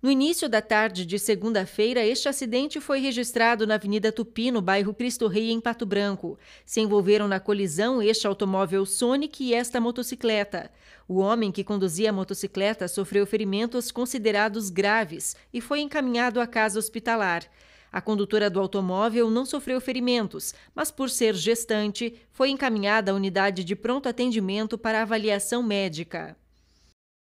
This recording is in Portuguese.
No início da tarde de segunda-feira, este acidente foi registrado na Avenida Tupi, no bairro Cristo Rei, em Pato Branco. Se envolveram na colisão este automóvel Sonic e esta motocicleta. O homem que conduzia a motocicleta sofreu ferimentos considerados graves e foi encaminhado à casa hospitalar. A condutora do automóvel não sofreu ferimentos, mas por ser gestante, foi encaminhada à unidade de pronto atendimento para avaliação médica.